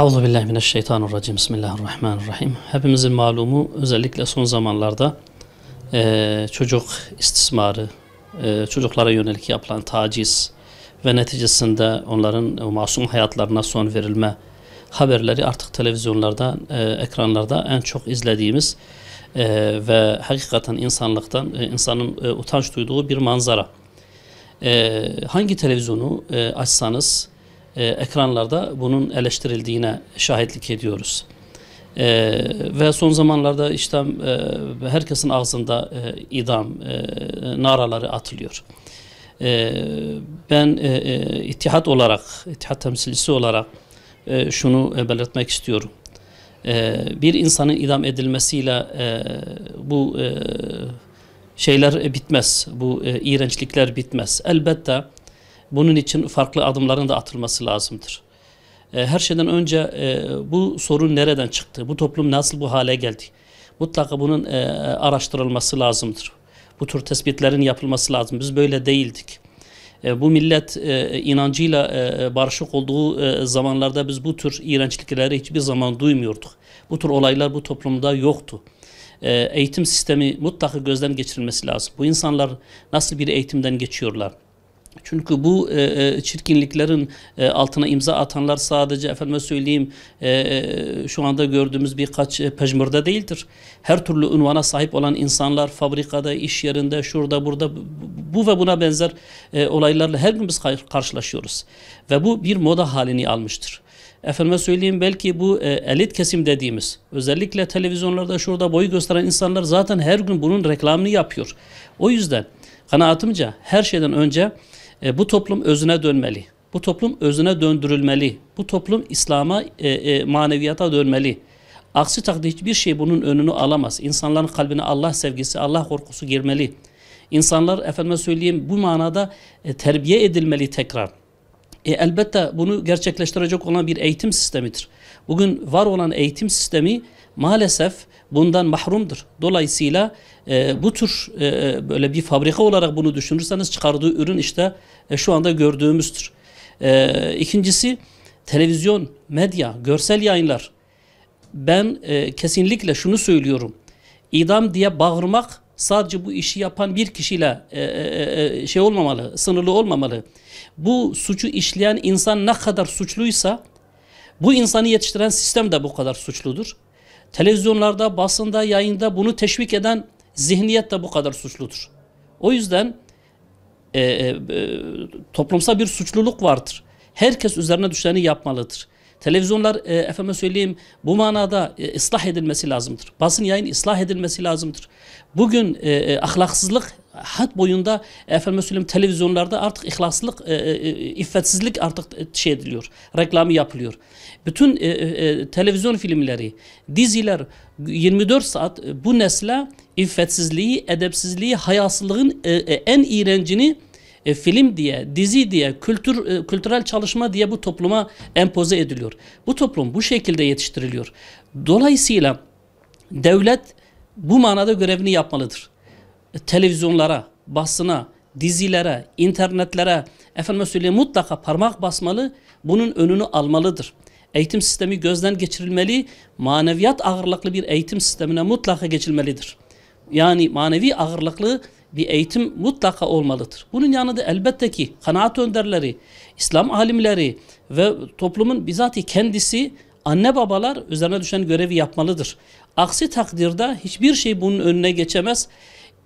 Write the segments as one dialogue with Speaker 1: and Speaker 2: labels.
Speaker 1: Euzubillahimineşşeytanirracim. Bismillahirrahmanirrahim. Hepimizin malumu özellikle son zamanlarda e, çocuk istismarı, e, çocuklara yönelik yapılan taciz ve neticesinde onların e, masum hayatlarına son verilme haberleri artık televizyonlarda, e, ekranlarda en çok izlediğimiz e, ve hakikaten insanlıktan, e, insanın e, utanç duyduğu bir manzara. E, hangi televizyonu e, açsanız, e, ekranlarda bunun eleştirildiğine şahitlik ediyoruz. E, ve son zamanlarda işte e, herkesin ağzında e, idam e, naraları atılıyor. E, ben e, e, ittihat olarak, ittihat temsilcisi olarak e, şunu e, belirtmek istiyorum. E, bir insanın idam edilmesiyle e, bu e, şeyler bitmez, bu e, iğrençlikler bitmez. Elbette bu bunun için farklı adımların da atılması lazımdır. E, her şeyden önce e, bu sorun nereden çıktı? Bu toplum nasıl bu hale geldi? Mutlaka bunun e, araştırılması lazımdır. Bu tür tespitlerin yapılması lazım. Biz böyle değildik. bu millet inancıyla barışık olduğu zamanlarda biz bu tür iğrençlikleri hiçbir zaman duymuyorduk. Bu tür olaylar bu toplumda yoktu eğitim sistemi mutlaka gözden geçirilmesi lazım. Bu insanlar nasıl bir eğitimden geçiyorlar? Çünkü bu e, e, çirkinliklerin e, altına imza atanlar sadece efendime söyleyeyim e, e şu anda gördüğümüz birkaç e, pejmurda değildir. Her türlü unvana sahip olan insanlar fabrikada, iş yerinde, şurada, burada bu ve buna benzer e, olaylarla her gün biz karşılaşıyoruz. Ve bu bir moda halini almıştır. Efendime söyleyeyim belki bu e, elit kesim dediğimiz özellikle televizyonlarda şurada boyu gösteren insanlar zaten her gün bunun reklamını yapıyor. O yüzden kanaatimce her şeyden önce e, bu toplum özüne dönmeli. Bu toplum özüne döndürülmeli. Bu toplum İslam'a, e, e, maneviyata dönmeli. Aksi takdirde hiçbir şey bunun önünü alamaz. İnsanların kalbine Allah sevgisi, Allah korkusu girmeli. İnsanlar efendime söyleyeyim bu manada e, terbiye edilmeli tekrar. E, elbette bunu gerçekleştirecek olan bir eğitim sistemidir. Bugün var olan eğitim sistemi maalesef bundan mahrumdur. Dolayısıyla e, bu tür e, e, böyle bir fabrika olarak bunu düşünürseniz çıkardığı ürün işte e, şu anda gördüğümüzdür. E, ikincisi televizyon, medya, görsel yayınlar. Ben e, kesinlikle şunu söylüyorum. İdam diye bağırmak sadece bu işi yapan bir kişiyle e, e, e, e şey olmamalı, sınırlı olmamalı. Bu suçu işleyen insan ne kadar suçluysa bu insanı yetiştiren sistem de bu kadar suçludur televizyonlarda, basında, yayında bunu teşvik eden zihniyet de bu kadar suçludur. O yüzden e, e, e toplumsal bir suçluluk vardır. Herkes üzerine düşeni yapmalıdır. Televizyonlar e, efeme söyleyeyim bu manada e, ıslah edilmesi lazımdır. Basın yayın ıslah edilmesi lazımdır. Bugün e, e, ahlaksızlık hat boyunda efendim söyleyeyim televizyonlarda artık ihlaslılık, e, e, e iffetsizlik artık e, şey ediliyor. Reklamı yapılıyor. Bütün e, e, e televizyon filmleri, diziler 24 saat bu nesle iffetsizliği, edepsizliği, hayasızlığın e, e, en iğrencini e, film diye, dizi diye, kültür e, kültürel çalışma diye bu topluma empoze ediliyor. Bu toplum bu şekilde yetiştiriliyor. Dolayısıyla devlet bu manada görevini yapmalıdır. E, televizyonlara, basına, dizilere, internetlere, efendim söyleyeyim mutlaka parmak basmalı, bunun önünü almalıdır. Eğitim sistemi gözden geçirilmeli, maneviyat ağırlıklı bir eğitim sistemine mutlaka geçilmelidir. Yani manevi ağırlıklı bir eğitim mutlaka olmalıdır. Bunun yanında elbette ki kanaat önderleri, İslam alimleri ve toplumun bizatihi kendisi anne babalar üzerine düşen görevi yapmalıdır. Aksi takdirde hiçbir şey bunun önüne geçemez.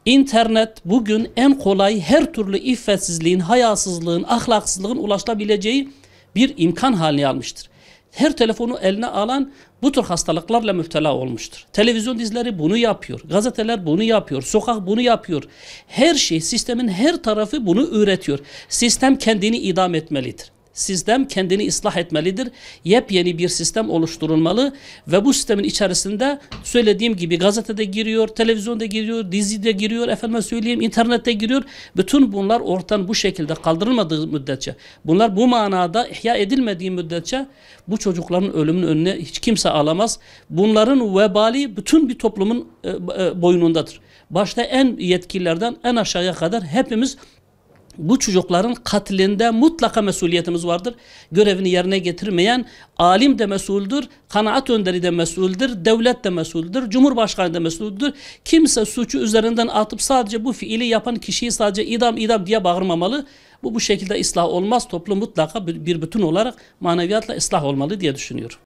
Speaker 1: İnternet bugün en kolay her türlü iffetsizliğin, hayasızlığın, ahlaksızlığın ulaşılabileceği bir imkan haline almıştır. Her telefonu eline alan bu tür hastalıklarla müptela olmuştur. Televizyon dizileri bunu yapıyor, gazeteler bunu yapıyor, sokak bunu yapıyor. Her şey, sistemin her tarafı bunu üretiyor. Sistem kendini idam etmelidir sistem kendini ıslah etmelidir. Yepyeni bir sistem oluşturulmalı ve bu sistemin içerisinde söylediğim gibi gazetede giriyor, televizyonda giriyor, dizide giriyor, Efendim söyleyeyim internette giriyor. Bütün bunlar ortadan bu şekilde kaldırılmadığı müddetçe, bunlar bu manada ihya edilmediği müddetçe bu çocukların ölümünün önüne hiç kimse alamaz. Bunların vebali bütün bir toplumun e, e, boynundadır. Başta en yetkililerden en aşağıya kadar hepimiz bu çocukların katlinde mutlaka mesuliyetimiz vardır. Görevini yerine getirmeyen alim de mesuldür, kanaat önderi de mesuldür, devlet de mesuldür, cumhurbaşkanı da mesuldür. Kimse suçu üzerinden atıp sadece bu fiili yapan kişiyi sadece idam idam diye bağırmamalı. Bu bu şekilde ıslah olmaz. Toplum mutlaka bir bütün olarak maneviyatla ıslah olmalı diye düşünüyorum.